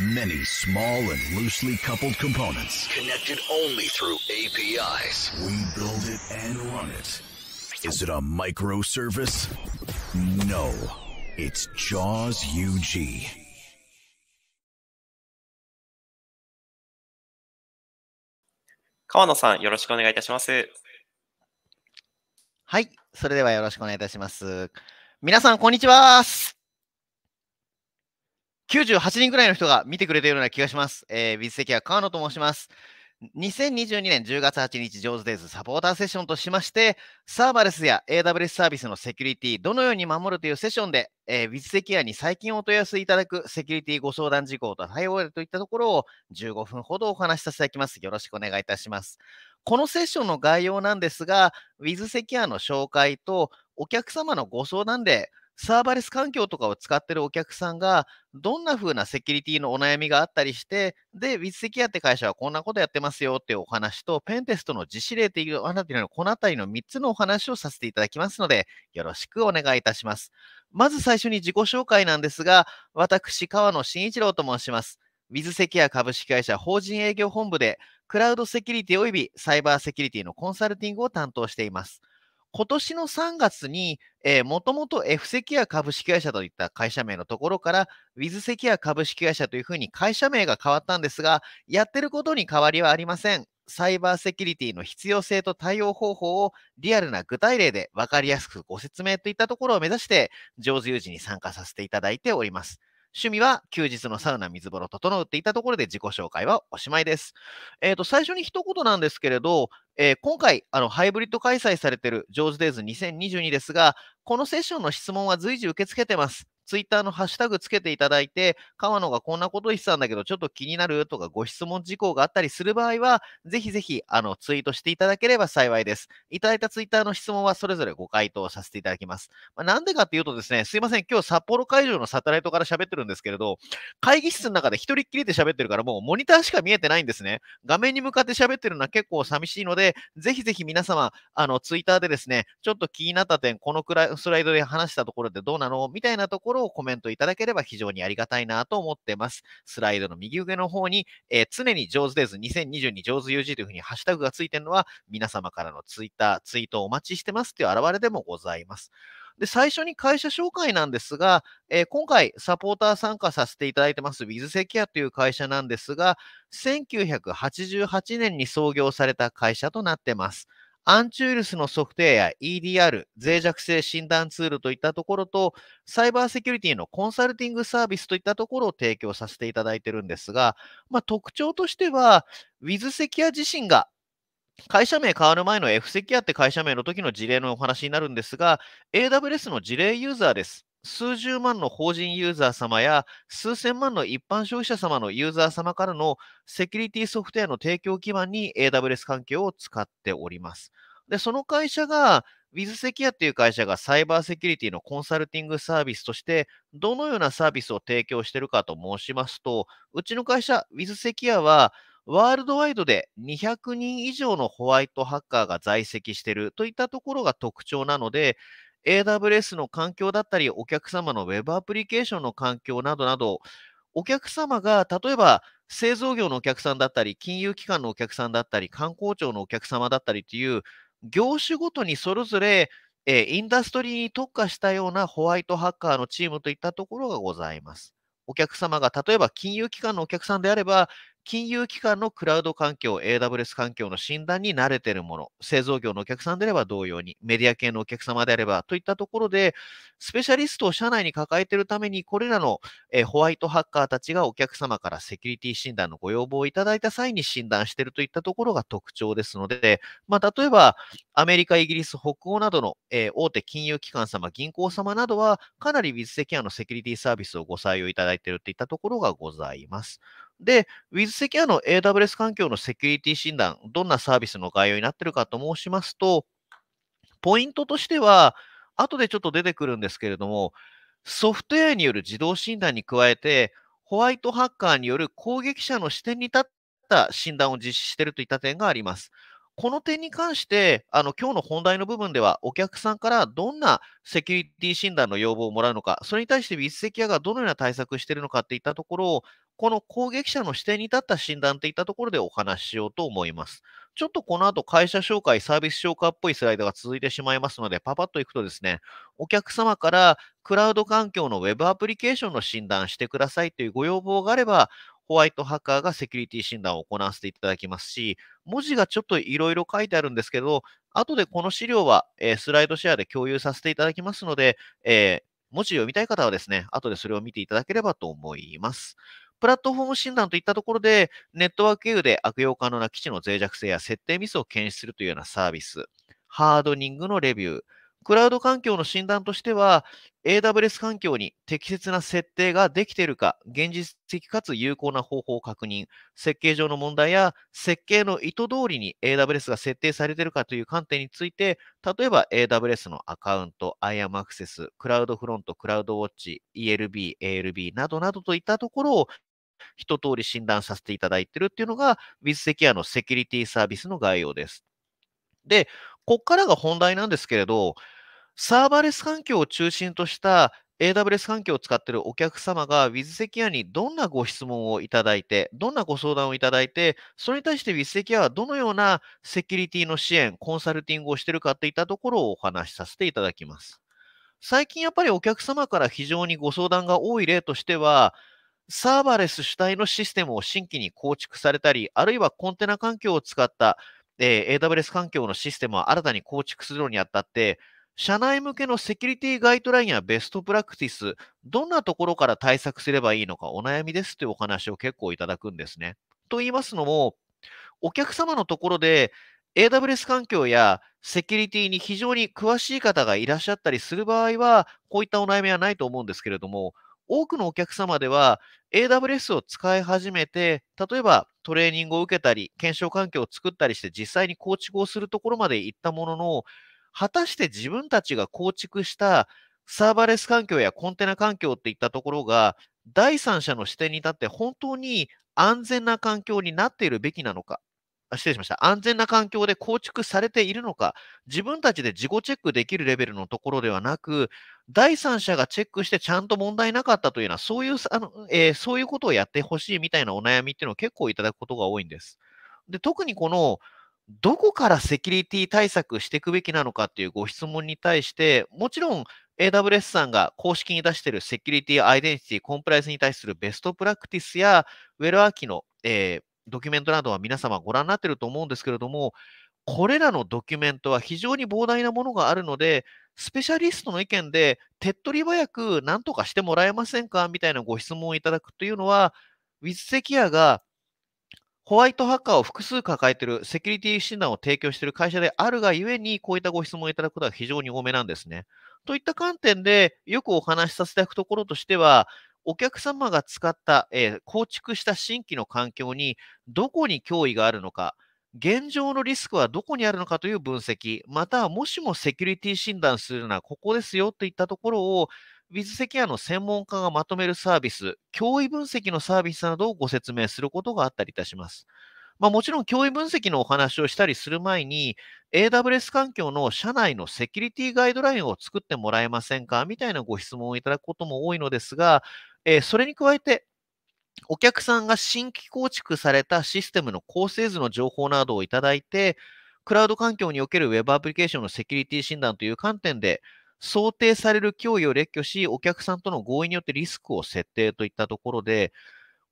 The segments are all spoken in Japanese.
Many small and loosely coupled components. Connected only through APIs. We build it and run it. Is it a microservice? No. It's JAWS UG. kawano 98人ぐらいの人が見てくれているような気がします。えー、ビズ席は川野と申します。2022年10月8日、ジョーズデイズサポーターセッションとしまして、サーバレスや AWS サービスのセキュリティ、どのように守るというセッションで、えー、ィズセキュアに最近お問い合わせいただくセキュリティご相談事項と対応といったところを15分ほどお話しさせていただきます。よろしくお願いいたします。このセッションの概要なんですが、ウィズセキュアの紹介と、お客様のご相談でサーバレス環境とかを使ってるお客さんが、どんな風なセキュリティのお悩みがあったりして、で、ウィズセキュアって会社はこんなことやってますよっていうお話と、ペンテストの実施例っていうあなたのこの辺りの3つのお話をさせていただきますので、よろしくお願いいたします。まず最初に自己紹介なんですが、私、川野慎一郎と申します。ウィズセキュア株式会社法人営業本部で、クラウドセキュリティ及びサイバーセキュリティのコンサルティングを担当しています。今年の3月に、えー、もともと F セキュア株式会社といった会社名のところから、ウィズセキュア株式会社というふうに会社名が変わったんですが、やってることに変わりはありません。サイバーセキュリティの必要性と対応方法をリアルな具体例で分かりやすくご説明といったところを目指して、上手有事に参加させていただいております。趣味は休日のサウナ、水風呂、整っていたところで自己紹介はおしまいです。えっ、ー、と、最初に一言なんですけれど、えー、今回、あの、ハイブリッド開催されているジョーズデイズ2022ですが、このセッションの質問は随時受け付けてます。ツイッターのハッシュタグつけていただいて、川野がこんなこと言ってたんだけど、ちょっと気になるとか、ご質問事項があったりする場合は、ぜひぜひあのツイートしていただければ幸いです。いただいたツイッターの質問はそれぞれご回答させていただきます。まあ、なんでかっていうとですね、すいません、今日札幌会場のサテライトから喋ってるんですけれど、会議室の中で一人っきりで喋ってるから、もうモニターしか見えてないんですね。画面に向かって喋ってるのは結構寂しいので、ぜひぜひ皆様、あのツイッターでですね、ちょっと気になった点、このくらいスライドで話したところでどうなのみたいなところろをコメントいただければ非常にありがたいなと思ってます。スライドの右上の方に、えー、常に上手です。2022上手 UG というふうにハッシュタグがついてるのは、皆様からのツイッター、ツイートをお待ちしてますという表れでもございます。で、最初に会社紹介なんですが、えー、今回サポーター参加させていただいてます、ウィズセキュアという会社なんですが、1988年に創業された会社となってます。アンチウイルスの測定や EDR、脆弱性診断ツールといったところと、サイバーセキュリティのコンサルティングサービスといったところを提供させていただいてるんですが、まあ、特徴としては、ウィズセキュア自身が会社名変わる前の F セキュアって会社名の時の事例のお話になるんですが、AWS の事例ユーザーです。数十万の法人ユーザー様や数千万の一般消費者様のユーザー様からのセキュリティソフトウェアの提供基盤に AWS 環境を使っております。で、その会社が w i z s e ュアっていう会社がサイバーセキュリティのコンサルティングサービスとして、どのようなサービスを提供しているかと申しますと、うちの会社 w i z s e ュアは、ワールドワイドで200人以上のホワイトハッカーが在籍しているといったところが特徴なので、AWS の環境だったり、お客様の Web アプリケーションの環境などなど、お客様が例えば製造業のお客さんだったり、金融機関のお客さんだったり、観光庁のお客様だったりという業種ごとにそれぞれえインダストリーに特化したようなホワイトハッカーのチームといったところがございます。お客様が例えば金融機関のお客さんであれば、金融機関のクラウド環境、AWS 環境の診断に慣れているもの、製造業のお客さんであれば同様に、メディア系のお客様であればといったところで、スペシャリストを社内に抱えているために、これらの、えホワイトハッカーたちがお客様からセキュリティ診断のご要望をいただいた際に診断しているといったところが特徴ですので、まあ、例えば、アメリカ、イギリス、北欧などの、え大手金融機関様、銀行様などは、かなりウィズセキュアのセキュリティサービスをご採用いただいているといったところがございます。で、WithSecure の AWS 環境のセキュリティ診断、どんなサービスの概要になっているかと申しますと、ポイントとしては、後でちょっと出てくるんですけれども、ソフトウェアによる自動診断に加えて、ホワイトハッカーによる攻撃者の視点に立った診断を実施しているといった点があります。この点に関して、あの今日の本題の部分では、お客さんからどんなセキュリティ診断の要望をもらうのか、それに対して WithSecure がどのような対策しているのかといったところをこの攻撃者の視点に立った診断といったところでお話ししようと思います。ちょっとこの後会社紹介、サービス紹介っぽいスライドが続いてしまいますので、パパッといくとですね、お客様からクラウド環境の Web アプリケーションの診断してくださいというご要望があれば、ホワイトハッカーがセキュリティ診断を行わせていただきますし、文字がちょっといろいろ書いてあるんですけど、後でこの資料は、えスライドシェアで共有させていただきますので、え文字読みたい方はですね、後でそれを見ていただければと思います。プラットフォーム診断といったところで、ネットワーク経由で悪用可能な基地の脆弱性や設定ミスを検出するというようなサービス、ハードニングのレビュー、クラウド環境の診断としては、AWS 環境に適切な設定ができているか、現実的かつ有効な方法を確認、設計上の問題や設計の意図通りに AWS が設定されているかという観点について、例えば AWS のアカウント、IAM アクセス、クラウドフロント、クラウドウォッチ、ELB、ALB などなどといったところを一通り診断させていただいてるっていうのが、ウィズセキュアのセキュリティサービスの概要です。で、ここからが本題なんですけれど、サーバーレス環境を中心とした AWS 環境を使っているお客様が w i z セ s e c u r e にどんなご質問をいただいて、どんなご相談をいただいて、それに対して w i z セ s e c u r e はどのようなセキュリティの支援、コンサルティングをしているかといったところをお話しさせていただきます。最近やっぱりお客様から非常にご相談が多い例としては、サーバーレス主体のシステムを新規に構築されたり、あるいはコンテナ環境を使った、えー、AWS 環境のシステムを新たに構築するのにあたって、社内向けのセキュリティガイドラインやベストプラクティス、どんなところから対策すればいいのかお悩みですというお話を結構いただくんですね。と言いますのも、お客様のところで AWS 環境やセキュリティに非常に詳しい方がいらっしゃったりする場合は、こういったお悩みはないと思うんですけれども、多くのお客様では AWS を使い始めて、例えばトレーニングを受けたり、検証環境を作ったりして実際に構築をするところまで行ったものの、果たして自分たちが構築したサーバーレス環境やコンテナ環境っていったところが、第三者の視点に立って本当に安全な環境になっているべきなのか、失礼しました。安全な環境で構築されているのか、自分たちで自己チェックできるレベルのところではなく、第三者がチェックしてちゃんと問題なかったというような、そういうあの、えー、そういうことをやってほしいみたいなお悩みっていうのを結構いただくことが多いんです。で特にこの、どこからセキュリティ対策していくべきなのかっていうご質問に対して、もちろん AWS さんが公式に出しているセキュリティ、アイデンティティ、コンプライアンスに対するベストプラクティスや、ウェルアーキの、えードキュメントなどは皆様ご覧になってると思うんですけれども、これらのドキュメントは非常に膨大なものがあるので、スペシャリストの意見で手っ取り早く何とかしてもらえませんかみたいなご質問をいただくというのは、ウィズセキュアがホワイトハッカーを複数抱えているセキュリティ診断を提供している会社であるがゆえに、こういったご質問をいただくことは非常に多めなんですね。といった観点で、よくお話しさせていただくところとしては、お客様が使った、えー、構築した新規の環境にどこに脅威があるのか、現状のリスクはどこにあるのかという分析、またはもしもセキュリティ診断するのはここですよといったところを、ウィズセキュアの専門家がまとめるサービス、脅威分析のサービスなどをご説明することがあったりいたします。まあ、もちろん脅威分析のお話をしたりする前に、AWS 環境の社内のセキュリティガイドラインを作ってもらえませんかみたいなご質問をいただくことも多いのですが、えー、それに加えて、お客さんが新規構築されたシステムの構成図の情報などをいただいて、クラウド環境におけるウェブアプリケーションのセキュリティ診断という観点で、想定される脅威を列挙し、お客さんとの合意によってリスクを設定といったところで、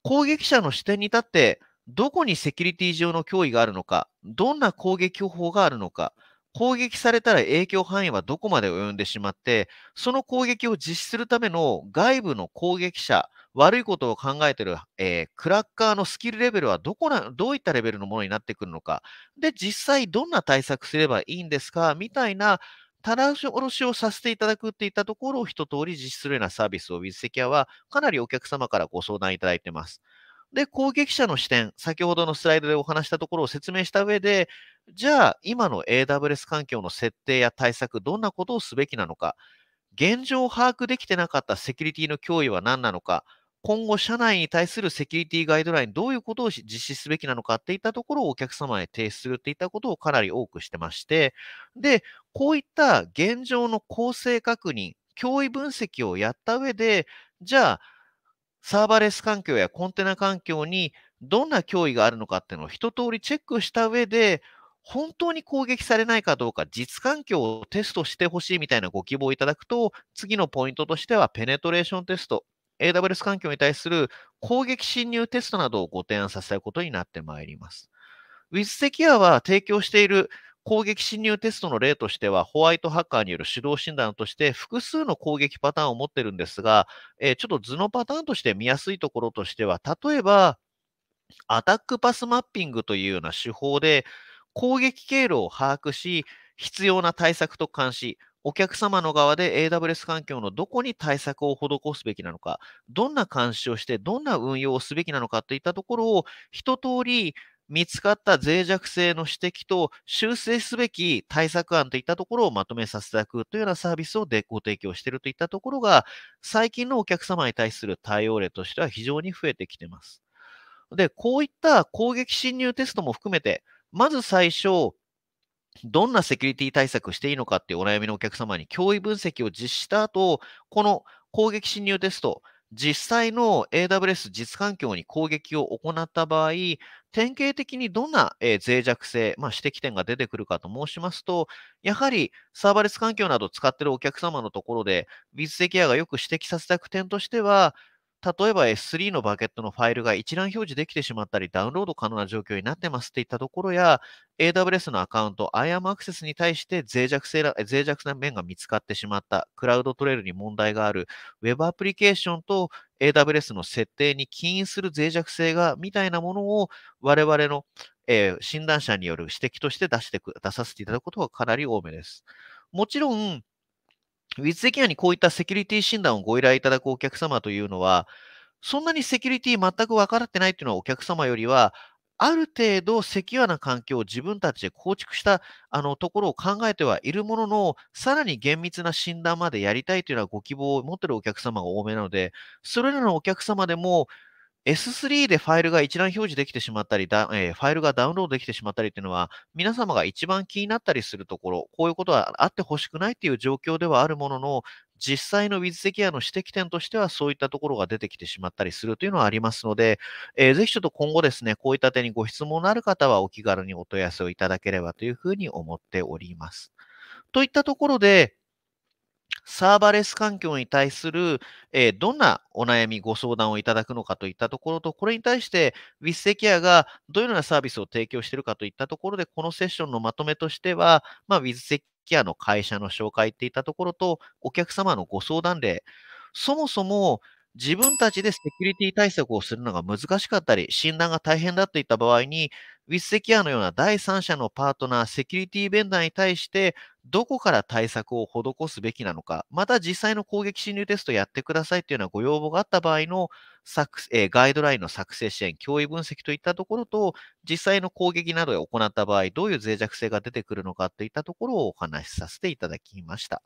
攻撃者の視点に立って、どこにセキュリティ上の脅威があるのか、どんな攻撃方法があるのか、攻撃されたら影響範囲はどこまで及んでしまって、その攻撃を実施するための外部の攻撃者、悪いことを考えている、えー、クラッカーのスキルレベルはどこな、どういったレベルのものになってくるのか、で、実際どんな対策すればいいんですか、みたいな、棚卸しをさせていただくっていったところを一通り実施するようなサービスを、ウィズ c キ r e はかなりお客様からご相談いただいてます。で、攻撃者の視点、先ほどのスライドでお話したところを説明した上で、じゃあ、今の AWS 環境の設定や対策、どんなことをすべきなのか、現状を把握できてなかったセキュリティの脅威は何なのか、今後、社内に対するセキュリティガイドライン、どういうことを実施すべきなのかっていったところをお客様へ提出するっていったことをかなり多くしてまして、で、こういった現状の構成確認、脅威分析をやった上で、じゃあ、サーバーレス環境やコンテナ環境にどんな脅威があるのかっていうのを一通りチェックした上で、本当に攻撃されないかどうか、実環境をテストしてほしいみたいなご希望いただくと、次のポイントとしては、ペネトレーションテスト、AWS 環境に対する攻撃侵入テストなどをご提案させたいことになってまいります。WithSecure は提供している攻撃侵入テストの例としては、ホワイトハッカーによる指導診断として、複数の攻撃パターンを持ってるんですが、えー、ちょっと図のパターンとして見やすいところとしては、例えば、アタックパスマッピングというような手法で、攻撃経路を把握し、必要な対策と監視、お客様の側で AWS 環境のどこに対策を施すべきなのか、どんな監視をして、どんな運用をすべきなのかといったところを一通り見つかった脆弱性の指摘と修正すべき対策案といったところをまとめさせていただくというようなサービスをご提供しているといったところが、最近のお客様に対する対応例としては非常に増えてきています。で、こういった攻撃侵入テストも含めて、まず最初、どんなセキュリティ対策していいのかっていうお悩みのお客様に脅威分析を実施した後、この攻撃侵入テスト、実際の AWS 実環境に攻撃を行った場合、典型的にどんな、え脆弱性、まあ、指摘点が出てくるかと申しますと、やはりサーバレス環境などを使っているお客様のところで、ビズセキュアがよく指摘させた点としては、例えば S3 のバケットのファイルが一覧表示できてしまったり、ダウンロード可能な状況になってますっていったところや、AWS のアカウント、IAM アクセスに対して脆弱性脆弱な面が見つかってしまった、クラウドトレールに問題がある、Web アプリケーションと AWS の設定に起因する脆弱性が、みたいなものを我々の、えー、診断者による指摘として出して出させていただくことはかなり多めです。もちろん、ウィズセキュアにこういったセキュリティ診断をご依頼いただくお客様というのは、そんなにセキュリティ全く分からってないっていうのはお客様よりは、ある程度セキュアな環境を自分たちで構築したあのところを考えてはいるものの、さらに厳密な診断までやりたいというのはご希望を持っているお客様が多めなので、それらのお客様でも、S3 でファイルが一覧表示できてしまったりだ、えー、ファイルがダウンロードできてしまったりというのは、皆様が一番気になったりするところ、こういうことはあってほしくないっていう状況ではあるものの、実際のウィズセキュアの指摘点としては、そういったところが出てきてしまったりするというのはありますので、えー、ぜひちょっと今後ですね、こういった点にご質問のある方は、お気軽にお問い合わせをいただければというふうに思っております。といったところで、サーバレス環境に対する、えー、どんなお悩み、ご相談をいただくのかといったところと、これに対して w i s ケアがどのようなサービスを提供しているかといったところで、このセッションのまとめとしては、まあ、w i s ケアの会社の紹介っていったところと、お客様のご相談で、そもそも自分たちでセキュリティ対策をするのが難しかったり、診断が大変だといった場合に、ウィスセキュアのような第三者のパートナー、セキュリティベンダーに対して、どこから対策を施すべきなのか、また実際の攻撃侵入テストやってくださいというようなご要望があった場合の作、えガイドラインの作成支援、脅威分析といったところと、実際の攻撃などで行った場合、どういう脆弱性が出てくるのかといったところをお話しさせていただきました。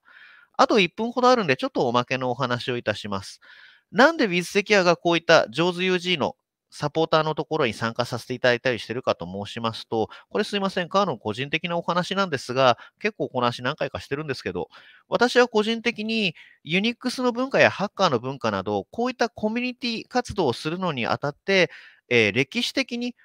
あと1分ほどあるんで、ちょっとおまけのお話をいたします。なんでウィズセキュアがこういった上手 UG のサポーターのところに参加させていただいたりしてるかと申しますと、これすいません、カーの個人的なお話なんですが、結構この話何回かしてるんですけど、私は個人的にユニックスの文化やハッカーの文化など、こういったコミュニティ活動をするのにあたって、えー、歴史的に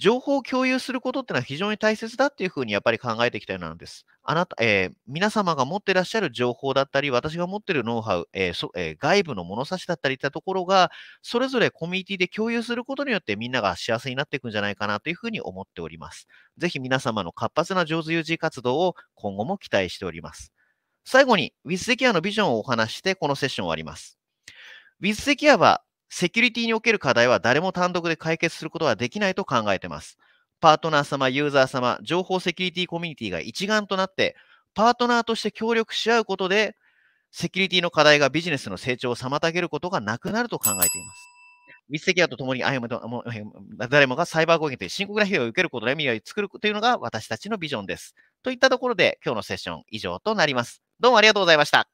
情報を共有することっていうのは非常に大切だっていうふうにやっぱり考えてきたようなんです。あなた、えー、皆様が持ってらっしゃる情報だったり、私が持ってるノウハウ、えー、そえー、外部の物差しだったりったところが、それぞれコミュニティで共有することによってみんなが幸せになっていくんじゃないかなというふうに思っております。ぜひ皆様の活発な上手 UG 活動を今後も期待しております。最後に、ウィズセキュアのビジョンをお話して、このセッションを終わります。ウィズセキュアはセキュリティにおける課題は誰も単独で解決することはできないと考えています。パートナー様、ユーザー様、情報セキュリティコミュニティが一丸となって、パートナーとして協力し合うことで、セキュリティの課題がビジネスの成長を妨げることがなくなると考えています。密接屋とともに歩むとも誰もがサイバー攻撃という深刻な被害を受けることで未来を作るというのが私たちのビジョンです。といったところで今日のセッション以上となります。どうもありがとうございました。